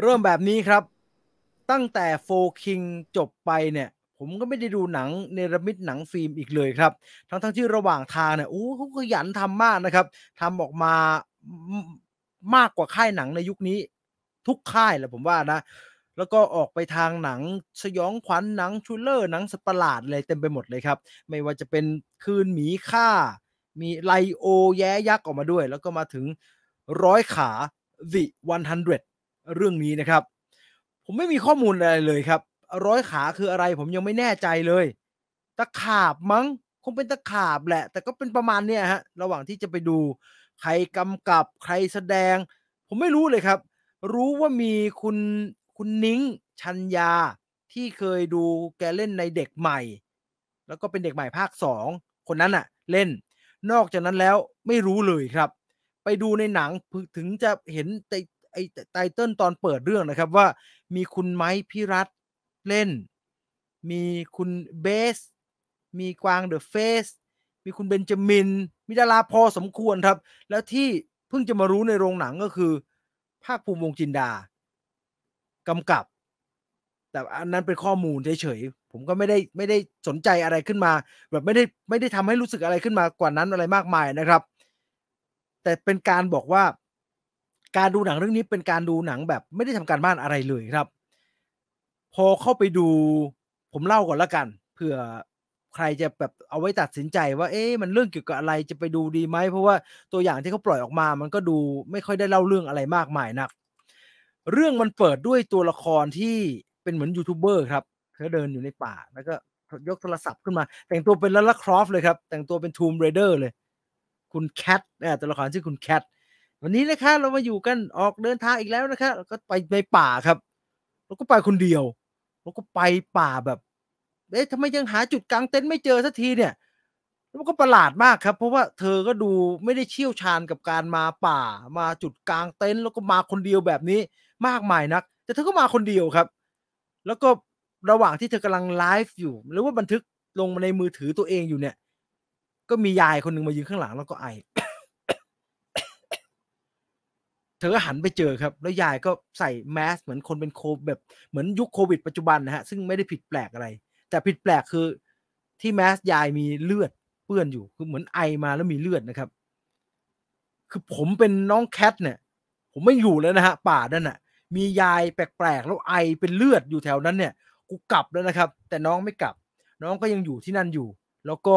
เริ่มแบบนี้ครับตั้งแต่โฟคิงจบไปเนี่ย ผมก็ไม่ได้ดูหนังเนรมิตหนังฟิล์มอีกเลยครับทั้งทั้งที่ระหว่างทางเนี่ยโอ้เขาขยันทำมากนะครับทำออกมามากกว่าค่ายหนังในยุคนี้ ทุกค่ายแหละผมว่านะ แล้วก็ออกไปทางหนังสยองขวัญหนังชูเลอร์หนังสปาร์ลาดอะไรเต็มไปหมดเลยครับ ไม่ว่าจะเป็นคืนหมีฆ่า มีไลโอแย้ยักษ์ออกมาด้วย แล้วก็มาถึงร้อยขา The 100เรื่องนี้นะครับผมไม่มีข้อมูลอะไรเลยครับ ร้อยขาคืออะไรผมยังไม่แน่ใจเลย ตะขาบมั้งคงเป็นตะขาบแหละแต่ก็เป็นประมาณเนี้ยฮะระหว่างที่จะไปดูใครกำกับใครแสดง ผมไม่รู้เลยครับ รู้ว่ามีคุณคุณนิ้งชัญญา ที่เคยดูแกเล่นในเด็กใหม่ แล้วก็เป็นเด็กใหม่ภาคสองคนนั้นอะเล่นนอกจากนั้นแล้วไม่รู้เลยครับ ไปดูในหนังถึงจะเห็นแต่ไอไตเติลตอนเปิดเรื่องนะครับว่ามีคุณไม้พิรัตเล่น มีคุณเบส มีกวางเดอะเฟสมีคุณเบนจามิน มีดาราพอสมควรครับ แล้วที่เพิ่งจะมารู้ในโรงหนังก็คือ ภาคภูมิวงจินดากำกับ แต่อันนั้นเป็นข้อมูลเฉยๆ ผมก็ไม่ได้ไม่ได้สนใจอะไรขึ้นมา แบบไม่ได้ไม่ได้ทำให้รู้สึกอะไรขึ้นมากว่านั้นอะไรมากมายนะครับ แต่เป็นการบอกว่าการดูหนังเรื่องนี้เป็นการดูหนังแบบไม่ได้ทำการบ้านอะไรเลยครับ พอเข้าไปดูผมเล่าก่อนละกันเผื่อใครจะแบบเอาไว้ตัดสินใจว่า เอ๊ะมันเรื่องเกี่ยวกับอะไรจะไปดูดีไหม เพราะว่าตัวอย่างที่เขาปล่อยออกมา มันก็ดูไม่ค่อยได้เล่าเรื่องอะไรมากมายนัก เรื่องมันเปิดด้วยตัวละครที่เป็นเหมือนยูทูบเบอร์ครับเธอเดินอยู่ในป่า แล้วก็ยกโทรศัพท์ขึ้นมา แต่งตัวเป็นลาลาครอฟเลยครับ แต่งตัวเป็นทูมเรเดอร์เลย คุณแคทเนี่ยตัวละครชื่อคุณแคทวันนี้นะคะเรามาอยู่กันออกเดินทางอีกแล้วนะคะก็ไปในป่าครับ เราก็ไปคนเดียวเราก็ไปป่าแบบเอ๊ะทำไมยังหาจุดกลางเต็นท์ไม่เจอสักทีเนี่ยล้วก็ประหลาดมากครับ เพราะว่าเธอก็ดูไม่ได้เชี่ยวชาญกับการมาป่า มาจุดกลางเต็นท์แล้วก็มาคนเดียวแบบนี้ มากมายนัก แต่เธอก็มาคนเดียวครับ แล้วก็ระหว่างที่เธอกำลังไลฟ์อยู่หรือว่าบันทึกลงมาในมือถือตัวเองอยู่เนี่ย ก็มียายคนหนึ่งมายืนข้างหลัง แล้วก็ไอเธอหันไปเจอครับ แล้วยายก็ใส่แมสเหมือนคนเป็นโคแบบเหมือนยุคโควิดปัจจุบันนะฮะ ซึ่งไม่ได้ผิดแปลกอะไร แต่ผิดแปลกคือที่แมสยายมีเลือด เปื้อนอยู่ คือเหมือนไอมาแล้วมีเลือดนะครับ คือผมเป็นน้องแคทเนี่ย ผมไม่อยู่แล้วนะฮะป่านั่นอ่ะ มียายแปลกๆแล้วไอเป็นเลือดอยู่แถวนั้นเนี่ย กูกลับแล้วนะครับแต่น้องไม่กลับ น้องก็ยังอยู่ที่นั่นอยู่ แล้วก็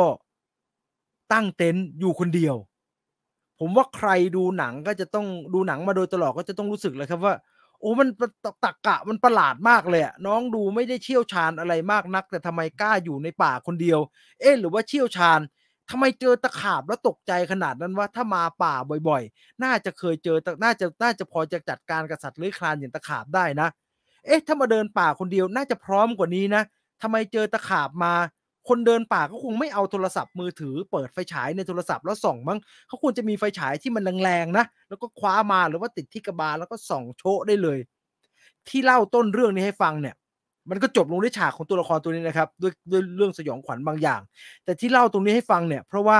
ตั้งเต็นท์อยู่คนเดียวผมว่าใครดูหนังก็จะต้องดูหนังมาโดยตลอดก็จะต้องรู้สึกเลยครับว่าโอ้มันตักกะมันประหลาดมากเลยน้องดูไม่ได้เชี่ยวชาญอะไรมากนัก แต่ทำไมกล้าอยู่ในป่าคนเดียวเอ๊ะหรือว่าเชี่ยวชาญ ทำไมเจอตะขาบแล้วตกใจขนาดนั้นว่าถ้ามาป่าบ่อย ๆ น่าจะเคยเจอน่าจะน่าจะพอจะจัดการกับสัตว์เลื้อยคลานอย่างตะขาบได้นะ เอ๊ะถ้ามาเดินป่าคนเดียวน่าจะพร้อมกว่านี้นะทำไมเจอตะขาบมาคนเดินป่าก็คงไม่เอาโทรศัพท์มือถือเปิดไฟฉายในโทรศัพท์แล้วส่องมั้งเขาควรจะมีไฟฉายที่มันแรงๆนะ แล้วก็คว้ามาหรือว่าติดที่กระบาลแล้วก็ส่องโชะได้เลย ที่เล่าต้นเรื่องนี้ให้ฟังเนี่ย มันก็จบลงด้วยฉากของตัวละครตัวนี้นะครับด้วยด้วยเรื่องสยองขวัญบางอย่าง แต่ที่เล่าตรงนี้ให้ฟังเนี่ย เพราะว่า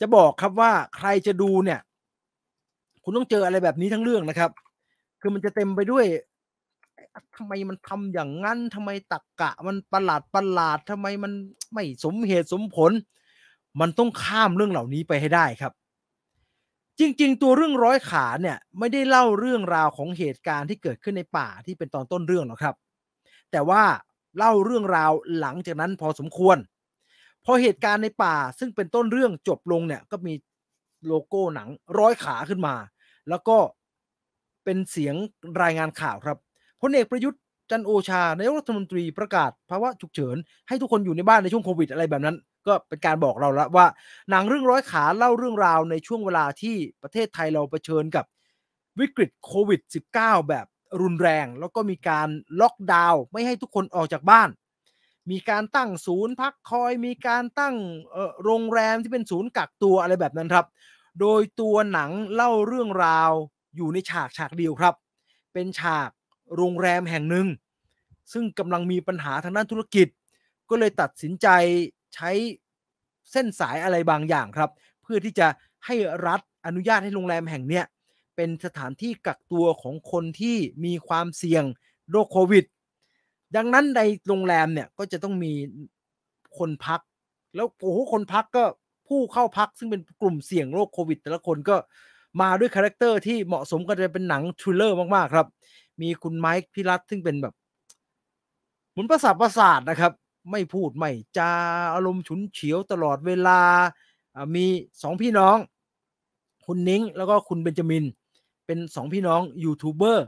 จะบอกครับว่าใครจะดูเนี่ย คุณต้องเจออะไรแบบนี้ทั้งเรื่องนะครับ คือมันจะเต็มไปด้วยทำไมมันทำอย่างนั้นทำไมตักกะมันประหลาดประหลาดทำไมมันไม่สมเหตุสมผล มันต้องข้ามเรื่องเหล่านี้ไปให้ได้ครับ จริงๆ ตัวเรื่องร้อยขาเนี่ยไม่ได้เล่าเรื่องราวของเหตุการณ์ที่เกิดขึ้นในป่าที่เป็นตอนต้นเรื่องหรอกครับ แต่ว่าเล่าเรื่องราวหลังจากนั้นพอสมควร พอเหตุการณ์ในป่าซึ่งเป็นต้นเรื่องจบลงเนี่ย ก็มีโลโก้หนังร้อยขาขึ้นมา แล้วก็เป็นเสียงรายงานข่าวครับพลเอกประยุทธ์ จันโอชานายกรัฐมนตรีประกาศภาวะฉุกเฉินให้ทุกคนอยู่ในบ้านในช่วงโควิด อะไรแบบนั้น ก็เป็นการบอกเราแล้วว่าหนังเรื่องร้อยขาเล่าเรื่องราวในช่วงเวลาที่ประเทศไทยเราเผชิญกับวิกฤตโควิด -19 แบบรุนแรงแล้วก็มีการล็อกดาวน์ไม่ให้ทุกคนออกจากบ้าน มีการตั้งศูนย์พักคอยมีการตั้งโรงแรมที่เป็นศูนย์กักตัวอะไรแบบนั้นครับ โดยตัวหนังเล่าเรื่องราวอยู่ในฉากฉากเดียวครับ เป็นฉากโรงแรมแห่งหนึ่ง ซึ่งกำลังมีปัญหาทางด้านธุรกิจ ก็เลยตัดสินใจใช้เส้นสายอะไรบางอย่างครับ เพื่อที่จะให้รัฐอนุญาตให้โรงแรมแห่งเนี้ยเป็นสถานที่กักตัวของคนที่มีความเสี่ยงโรคโควิดดังนั้นในโรงแรมเนี่ยก็จะต้องมีคนพักแล้วโอ้โหคนพักก็ผู้เข้าพักซึ่งเป็นกลุ่มเสี่ยงโรคโควิดแต่ละคนก็มาด้วยคาแรคเตอร์ที่เหมาะสมกันจะเป็นหนังทริลเลอร์มากๆครับมีคุณไมค์พิรัตซึ่งเป็นแบบ หมุนประสาทประสาทนะครับ ไม่พูดไม่ จา อารมณ์ฉุนเฉียวตลอดเวลามีสองพี่น้องคุณนิ้ง แล้วก็ คุณ เบนจามิน เป็นสองพี่น้อง ยูทูบเบอร์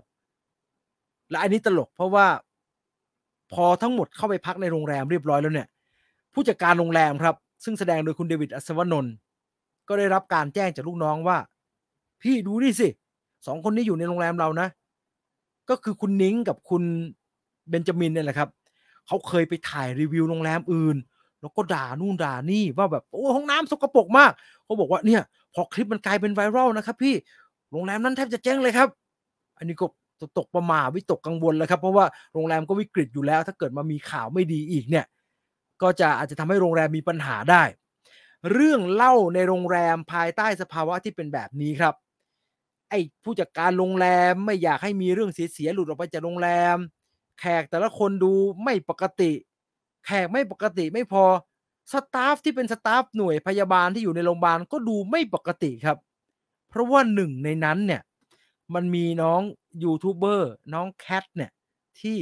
และอันนี้ตลก เพราะว่าพอทั้งหมดเข้า ไป พักในโรงแรมเรียบร้อยแล้วเนี่ย ผู้จัดการโรงแรมครับ ซึ่งแสดงโดยคุณเดวิดอัศวนนท์ก็ได้รับการแจ้งจากลูกน้องว่า พี่ดูนี่สิสองคนนี้อยู่ในโรงแรมเรานะก็คือคุณนิ้งกับคุณเบนจามินเนี่ยแหละครับ เขาเคยไปถ่ายรีวิวโรงแรมอื่น แล้วก็ด่านู่นด่านี่ ว่าแบบโอ้ห้องน้ำสกปรกมาก เขาบอกว่าเนี่ย พอคลิปมันกลายเป็นไวรัลนะครับพี่โรงแรมนั้นแทบจะแจ้งเลยครับ อันนี้ก็ตกประมาวิตกกังวลแล้วครับ เพราะว่าโรงแรมก็วิกฤตอยู่แล้ว ถ้าเกิดมามีข่าวไม่ดีอีกเนี่ย ก็จะอาจจะทำให้โรงแรมมีปัญหาได้ เรื่องเล่าในโรงแรมภายใต้สภาวะที่เป็นแบบนี้ครับไอ้ ผู้จัดการ โรงแรม ไม่อยากให้มีเรื่องเสียหลุดออกไปจากโรงแรม แขกแต่ละคนดูไม่ปกติ แขกไม่ปกติไม่พอ สตาฟที่เป็น สตาฟ หน่วยพยาบาลที่อยู่ในโรงพยาบาล ก็ดูไม่ปกติครับ เพราะว่าหนึ่งในนั้นเนี่ยมันมีน้อง ยูทูบเบอร์ น้อง แคทเนี่ยที่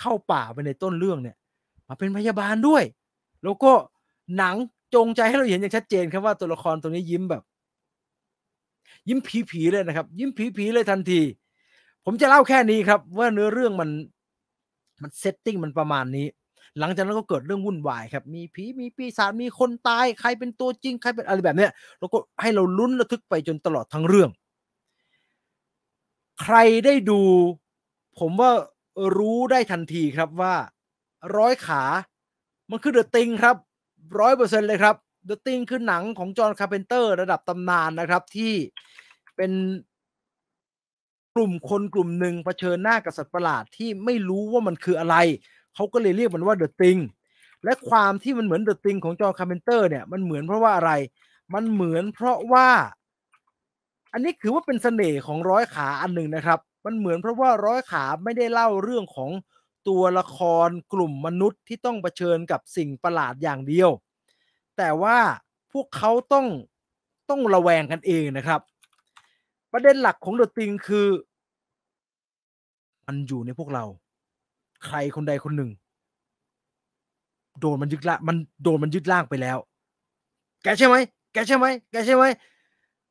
เข้าป่าไปในต้นเรื่องเนี่ย มาเป็นพยาบาลด้วยแล้วก็หนังจงใจให้เราเห็นอย่างชัดเจนครับว่าตัวละครตัวนี้ยิ้มแบบยิ้มผีๆเลยนะครับ ยิ้มผีๆเลยทันที ผมจะเล่าแค่นี้ครับว่าเนื้อเรื่องมันมันเซตติ้งมันประมาณนี้ หลังจากนั้นก็เกิดเรื่องวุ่นวายครับ มีผีมีปีศาจมีคนตาย ใครเป็นตัวจริง ใครเป็นอะไรแบบเนี้ยแล้วก็ให้เราลุ้นระทึกไปจนตลอดทั้งเรื่อง ใครได้ดู ผมว่ารู้ได้ทันทีครับว่าร้อยขามันคือเดอะติงครับ ร้อยเปอร์เซ็นเลยครับ The t ติ n g คือหนังของจอห์นคาร์เพนเตอร์ระดับตำนานนะครับที่เป็นกลุ่มคนกลุ่มหนึ่งเผชิญหน้ากับสัตว์ประหลาดที่ไม่รู้ว่ามันคืออะไร เขาก็เลยเรียกมันว่าเดอะติงและความที่มันเหมือนเดอะติงของจอห์นคาร์เพนเตอร์เนี่ยมันเหมือนเพราะว่าอะไร มันเหมือนเพราะว่า อันนี้ถือว่าเป็นเสน่ห์ของร้อยขาอันหนึ่งนะครับ มันเหมือนเพราะว่าร้อยขาไม่ได้เล่าเรื่องของตัวละครกลุ่มมนุษย์ที่ต้องเผชิญกับสิ่งประหลาดอย่างเดียวแต่ว่าพวกเขาต้องต้องระแวงกันเองนะครับ ประเด็นหลักของดอติงคือ มันอยู่ในพวกเรา ใครคนใดคนหนึ่ง โดนมันยึดละมันโดนมันยึดล่างไปแล้ว แกใช่ไหมแกใช่ไหมแกใช่ไหม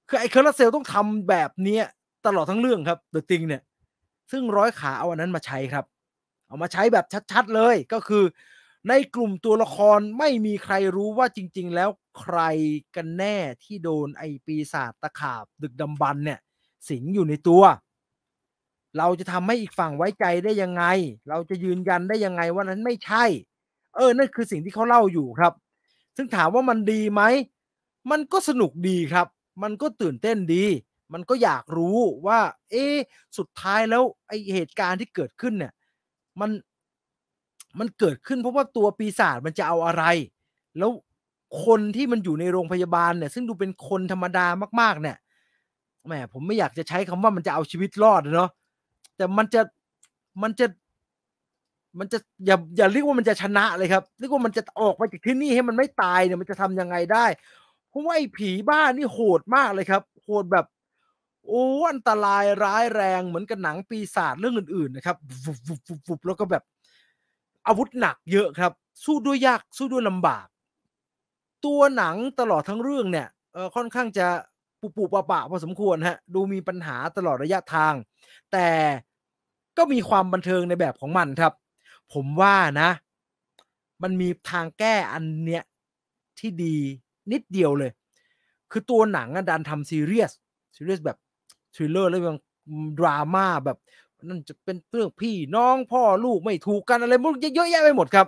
คือไอ้เคอร์ลเซลต้องทำแบบเนี้ยตลอดทั้งเรื่องครับ เดอะติงเนี่ยซึ่งร้อยขาเอาอันนั้นมาใช้ครับ เอามาใช้แบบชัดๆ เลยก็คือในกลุ่มตัวละครไม่มีใครรู้ว่าจริงๆ แล้วใครกันแน่ที่โดนไอปีศาจตะขาบ ดึกดำบรรเนี่ยสิงอยู่ในตัว เราจะทำให้อีกฝั่งไว้ใจได้ยังไงเราจะยืนยันได้ยังไงว่านั้นไม่ใช่ เออนั่นคือสิ่งที่เขาเล่าอยู่ครับ ซึ่งถามว่ามันดีไหม มันก็สนุกดีครับ มันก็ตื่นเต้นดี มันก็อยากรู้ว่า เอ๊สุดท้ายแล้วไอเหตุการณ์ที่เกิดขึ้นเนี่ย มันมันเกิดขึ้น เพราะว่าตัวปีศาจมันจะเอาอะไร แล้วคนที่มันอยู่ในโรงพยาบาลเนี่ยซึ่งดูเป็นคนธรรมดามาก ๆ เนี่ย แหมผมไม่อยากจะใช้คำว่ามันจะเอาชีวิตรอดเนาะ แต่มันจะมันจะ มันจะอย่าอย่าเรียกว่ามันจะชนะเลยครับ เรียกว่ามันจะออกไปจากที่นี่ให้มันไม่ตายเนี่ยมันจะทํำยังไงได้ เพราะว่าไอ้ผีบ้านนี่โหดมากเลยครับ โหดแบบ โอ้อันตรายร้ายแรงเหมือนกับหนังปีศาจเรื่องอื่นๆ นะครับฟุบฟุบฟุบแล้วก็แบบอาวุธหนักเยอะครับ สู้ด้วยยากสู้ด้วยลำบาก ตัวหนังตลอดทั้งเรื่องเนี่ยค่อนข้างจะปุปุปะปะ พอสมควรฮะ ดูมีปัญหาตลอดระยะทาง แต่ก็มีความบันเทิงในแบบของมันครับ ผมว่านะมันมีทางแก้อันเนี้ยที่ดีนิดเดียวเลย คือตัวหนังดันทำซีเรียสซีเรียสแบบทริลเลอร์แล้วยงดราม่าแบบนั่นจะเป็นเรื่องพี่น้องพ่อลูกไม่ถูกกันอะไรมุกเยอะแยะไปหมดครับ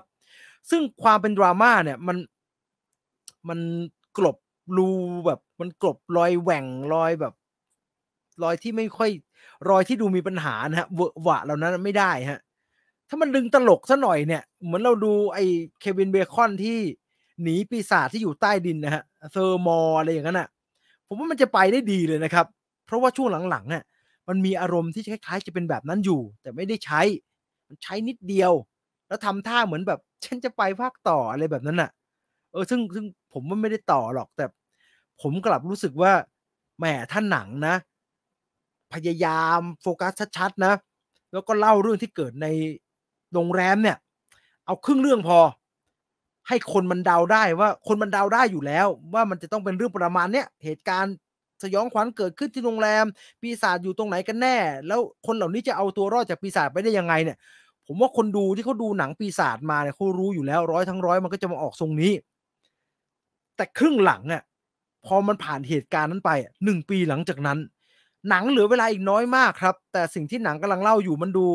ซึ่งความเป็นดราม่าเนี่ย มันมันกลบรูแบบ มันกลบรอยแหว่ง รอยแบบ รอยที่ไม่ค่อยรอยที่ดูมีปัญหานะฮะเวอะหวะเหล่านั้นไม่ได้ฮะ ถ้ามันดึงตลกซะหน่อยเนี่ย เหมือนเราดูไอ้เควินเบคอนที่หนีปีศาจที่อยู่ใต้ดินนะฮะ เซอร์มออะไรอย่างนั้นอ่ะผมว่ามันจะไปได้ดีเลยนะครับ เพราะว่าช่วงหลังๆเนี่ยมันมีอารมณ์ที่ คล้าย ๆ จะเป็นแบบนั้นอยู่ แต่ไม่ได้ใช้มันใช้นิดเดียว แล้วทำท่าเหมือนแบบฉันจะไปภาคต่ออะไรแบบนั้นอ่ะเออซึ่งซึ่งผมว่าไม่ได้ต่อหรอก แต่ผมกลับรู้สึกว่าแหมท่านหนังนะ พยายามโฟกัสชัดๆนะ แล้วก็เล่าเรื่องที่เกิดในโรงแรมเนี่ยเอาครึ่งเรื่องพอให้คนมันเดาได้ว่าคนมันเดาได้อยู่แล้วว่ามันจะต้องเป็นเรื่องประมาณเนี้ยเหตุการณ์สยองขวัญเกิดขึ้นที่โรงแรม ปีศาจอยู่ตรงไหนกันแน่ แล้วคนเหล่านี้จะเอาตัวรอดจากปีศาจไปได้ยังไงเนี่ย ผมว่าคนดูที่เขาดูหนังปีศาจมาเนี่ยเขารู้อยู่แล้ว ร้อยทั้งร้อยมัน ก็จะมาออกทรงนี้ แต่ครึ่งหลังอะ่ยพอมันผ่านเหตุการณ์นั้นไปหนึ่ง ปีหลังจากนั้น หนัง เหลือเวลาอีกน้อยมากครับ แต่สิ่งที่หนังกำลังเล่าอยู่มันดู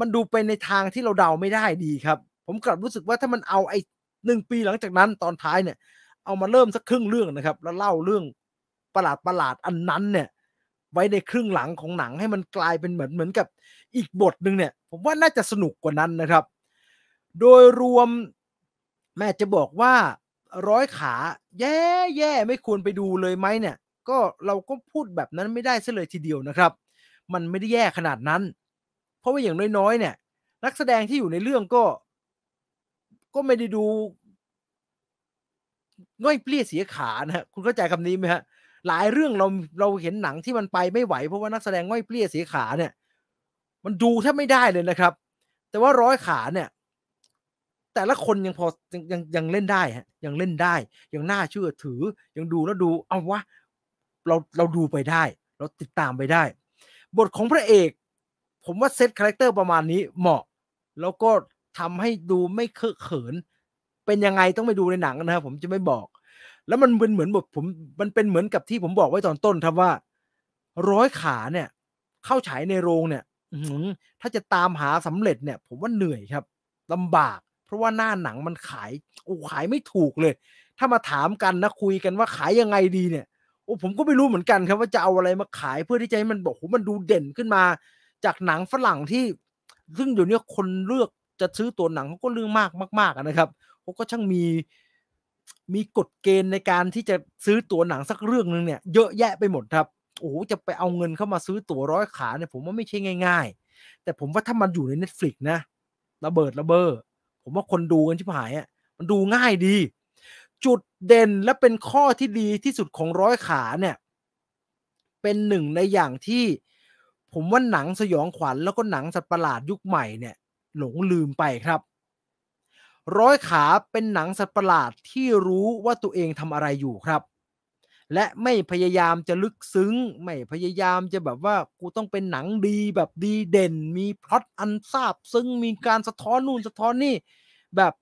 มันดูไปในทางที่เราเดาไม่ได้ดีครับ ผมกลับรู้สึกว่าถ้ามันเอาไอ้หนึ่งปีหลังจากนั้น ตอนท้ายเนี่ยเอามาเริ่มสักครึ่งเรื่องนะครับ แล้วเล่าเรื่องประหลาดประหลาดอันนั้นเนี่ย ไว้ในครึ่งหลังของหนังให้มันกลายเป็นเหมือนเหมือนกับอีกบทหนึ่งเนี่ย ผมว่าน่าจะสนุกกว่านั้นนะครับ โดยรวมแม่จะบอกว่าร้อยขาแย่แย่ไม่ควรไปดูเลยไหมเนี่ย ก็เราก็พูดแบบนั้นไม่ได้ซะเลยทีเดียวนะครับ มันไม่ได้แย่ขนาดนั้นเพราะว่าอย่างน้อยๆ เนี่ย นักแสดงที่อยู่ในเรื่องก็ก็ไม่ได้ดูง่อยเปรี้ยเสียขานะฮะคุณเข้าใจคำนี้ไหมฮะหลายเรื่องเราเราเห็นหนังที่มันไปไม่ไหวเพราะว่านักแสดงง่อยเปรี้ยสีขาเนี่ย มันดูแทบไม่ได้เลยนะครับ แต่ว่าร้อยขาเนี่ย แต่ละคนยังพอยังยังยังเล่นได้ฮะยังเล่นได้ ยังน่าเชื่อถือยังดูแล้วดูเอาวะเราเราดูไปได้ เราติดตามไปได้ บทของพระเอก ผมว่าเซตคาแรคเตอร์ประมาณนี้เหมาะ แล้วก็ทำให้ดูไม่เคอะเขิน เป็นยังไงต้องไปดูในหนังนะครับ ผมจะไม่บอกแล้วมันเป็นเหมือนแบบผมมันเป็นเหมือนกับที่ผมบอกไว้ตอนต้นครับว่าร้อยขาเนี่ย เข้าฉายในโรงเนี่ยถ้าจะตามหาสำเร็จเนี่ย ผมว่าเหนื่อยครับลำบาก เพราะว่าหน้าหนังมันขายโอ้ขายไม่ถูกเลย ถ้ามาถามกันนะคุยกันว่าขายยังไงดีเนี่ยโอ้ผมก็ไม่รู้เหมือนกันครับ ว่าจะเอาอะไรมาขายเพื่อที่จะให้มันบอกโอ้มันดูเด่นขึ้นมาจากหนังฝรั่งที่ซึ่งอยู่เนี้คนเลือกจะซื้อตัวหนังเขาก็เลือกมากมากๆนะครับเขาก็ช่างมีมีกฎเกณฑ์ในการที่จะซื้อตั๋วหนังสักเรื่องหนึ่งเนี่ยเยอะแยะไปหมดครับ โอ้จะไปเอาเงินเข้ามาซื้อตั๋วร้อยขาเนี่ยผมว่าไม่ใช่ง่ายๆ แต่ผมว่าถ้ามันอยู่ใน Netflix นะ ระเบิดระเบ้อผมว่าคนดูกันชิบหายอะ่ะมันดูง่ายดี จุดเด่นและเป็นข้อที่ดีที่สุดของร้อยขาเนี่ย เป็นหนึ่งในอย่างที่ ผมว่าหนังสยองขวัญแล้วก็หนังสัตว์ประหลาดยุคใหม่เนี่ยหลงลืมไปครับร้อยขาเป็นหนังสัตว์ประหลาดที่รู้ว่าตัวเองทำอะไรอยู่ครับ และไม่พยายามจะลึกซึ้งไม่พยายามจะแบบว่ากูต้องเป็นหนังดีแบบดีเด่น มีพล็อตอันซาบซึ้งมีการสะท้อนนู่นสะท้อนนี่แบบ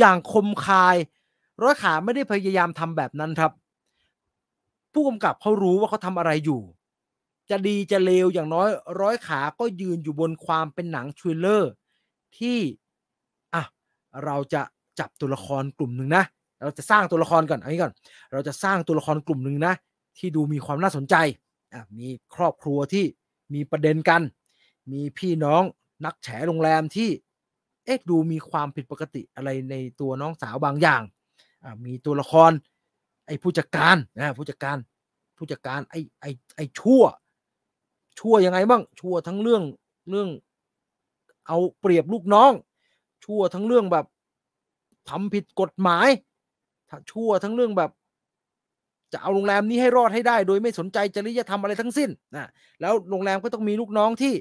อย่างคมคาย ร้อยขาไม่ได้พยายามทำแบบนั้นครับ ผู้กำกับเขารู้ว่าเขาทำอะไรอยู่ จะดีจะเลวอย่างน้อยร้อยขาก็ยืนอยู่บนความเป็นหนังชวยเลอร์ ที่เราจะจับตัวละครกลุ่มหนึ่งนะ เราจะสร้างตัวละครก่อนอันนี้ก่อน เราจะสร้างตัวละครกลุ่มหนึ่งนะ ที่ดูมีความน่าสนใจ อ่มีครอบครัวที่มีประเด็นกัน มีพี่น้องนักแฉโรงแรมที่ เอ๊ะ ดูมีความผิดปกติอะไรในตัวน้องสาวบางอย่าง อ่มีตัวละครไอ้ผู้จัดการนะ ผู้จัดการ ผู้จัดการไอ้ไอ้ไอ้ชั่ว ชั่วยังไงบ้าง ชั่วทั้งเรื่องเรื่องเอาเปรียบลูกน้องชั่วทั้งเรื่องแบบทำผิดกฎหมายชั่วทั้งเรื่องแบบจะเอาโรงแรมนี้ให้รอดให้ได้ โดยไม่สนใจจริยธรรมอะไรทั้งสิ้นนะแล้วโรงแรมก็ต้องมีลูกน้องที่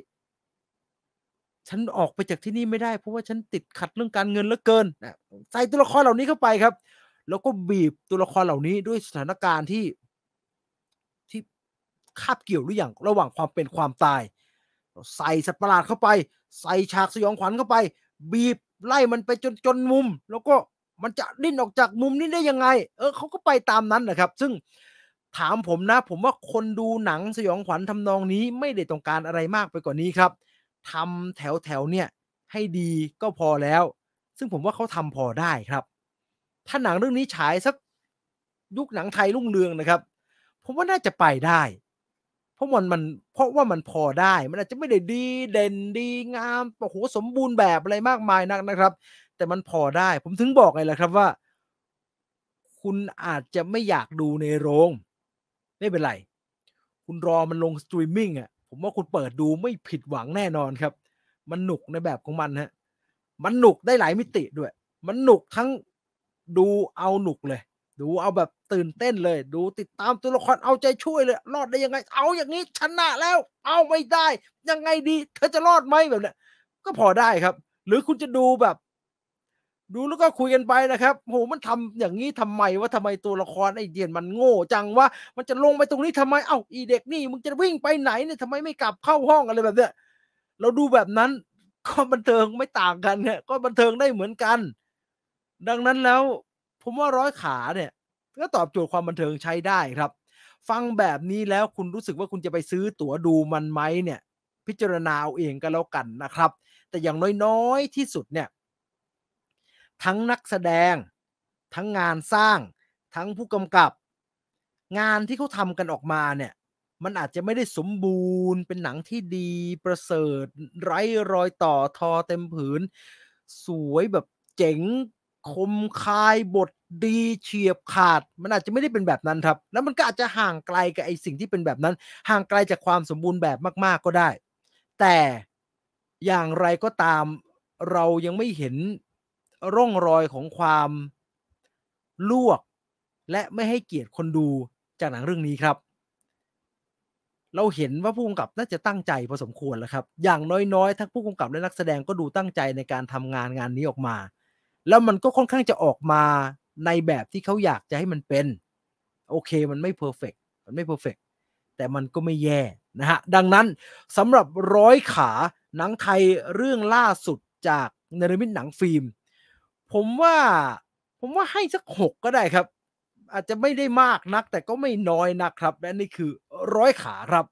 ฉันออกไปจากที่นี่ไม่ได้เพราะว่าฉันติดขัดเรื่องการเงินเหลือเกินนะใส่ตัวละครเหล่านี้เข้าไปครับ แล้วก็บีบตัวละครเหล่านี้ ด้วยสถานการณ์ที่ที่คาบเกี่ยวหรืออย่างระหว่างความเป็นความตายใส่สัตว์ประหลาดเข้าไป ใส่ฉากสยองขวัญเข้าไป บีบไล่มันไปจนจนมุม แล้วก็มันจะดิ้นออกจากมุมนี้ได้ยังไง เออเขาก็ไปตามนั้นนะครับ ซึ่งถามผมนะ ผมว่าคนดูหนังสยองขวัญทำนองนี้ ไม่ได้ต้องการอะไรมากไปกว่านี้ครับทำแถวแถวเนี่ย ให้ดีก็พอแล้ว ซึ่งผมว่าเขาทำพอได้ครับ ถ้าหนังเรื่องนี้ฉายสักยุคหนังไทยรุ่งเรืองนะครับ ผมว่าน่าจะไปได้เพราะมันมันเพราะว่ามันพอได้ มันอาจจะไม่ได้ดีเด่นดีงาม โอ้โหสมบูรณ์แบบอะไรมากมายนักนะครับ แต่มันพอได้ ผมถึงบอกไงล่ะครับว่า คุณอาจจะไม่อยากดูในโรงไม่เป็นไร คุณรอมันลงสตรีมมิ่งอ่ะ ผมว่าคุณเปิดดูไม่ผิดหวังแน่นอนครับ มันหนุกในแบบของมันฮะ มันหนุกได้หลายมิติด้วย มันหนุกทั้งดูเอาหนุกเลย ดูเอาแบบตื่นเต้นเลย ดูติดตามตัวละคร เอาใจช่วยเลยรอดได้ยังไง เอาอย่างนี้ชนะแล้ว เอาไม่ได้ยังไงดีเธอจะรอดไหมแบบเนี้ยก็พอได้ครับ หรือคุณจะดูแบบ ดูแล้วก็คุยกันไปนะครับโหมันทำอย่างนี้ทำไมว่าทำไมตัวละครไอ้เดียนมันโง่ จังว่ามันจะลงไปตรงนี้ทำไมเอ้าอีเด็กนี่มึงจะวิ่งไปไหนเนี่ยทำไมไม่กลับเข้าห้องอะไรแบบเนี้ยเราดูแบบนั้นก็บันเทิงไม่ต่างกันเนี่ยก็บันเทิงได้เหมือนกัน ดังนั้นแล้ว ผมว่าร้อยขาเนี่ยก็ตอบโจทย์ความบันเทิงใช้ได้ครับ ฟังแบบนี้แล้วคุณรู้สึกว่าคุณจะไปซื้อตั๋วดูมันไหมเนี่ย พิจารณาเอาเองก็แล้วกันนะครับ แต่อย่างน้อยๆ ที่สุดเนี่ย ทั้งนักแสดง ทั้งงานสร้าง ทั้งผู้กำกับ งานที่เขาทำกันออกมาเนี่ย มันอาจจะไม่ได้สมบูรณ์ เป็นหนังที่ดีประเสริฐ ไร้รอยต่อทอเต็มผืน สวยแบบเจ๋งคมคายบทดีเฉียบขาดมันอาจจะไม่ได้เป็นแบบนั้นครับ แล้วมันก็อาจจะห่างไกลกับไอสิ่งที่เป็นแบบนั้น ห่างไกลจากความสมบูรณ์แบบมากๆก็ได้ แต่อย่างไรก็ตามเรายังไม่เห็นร่องรอยของความลวก และไม่ให้เกียรติคนดูจากหนังเรื่องนี้ครับ เราเห็นว่าผู้กำกับน่าจะตั้งใจพอสมควรแล้วครับ อย่างน้อยๆ ทั้งผู้กำกับและนักแสดงก็ดูตั้งใจในการทำงานงานนี้ออกมา แล้วมันก็ค่อนข้างจะออกมาในแบบที่เขาอยากจะให้มันเป็น โอเคมันไม่เพอร์เฟกมันไม่เพอร์เฟกแต่มันก็ไม่แย่นะฮะ ดังนั้นสำหรับร้อยขาหนังไทยเรื่องล่าสุดจากเนรมิตหนังฟิล์ม ผมว่าผมว่าให้สักหกก็ได้ครับ อาจจะไม่ได้มากนักแต่ก็ไม่น้อยนักครับ และนี่คือร้อยขาครับ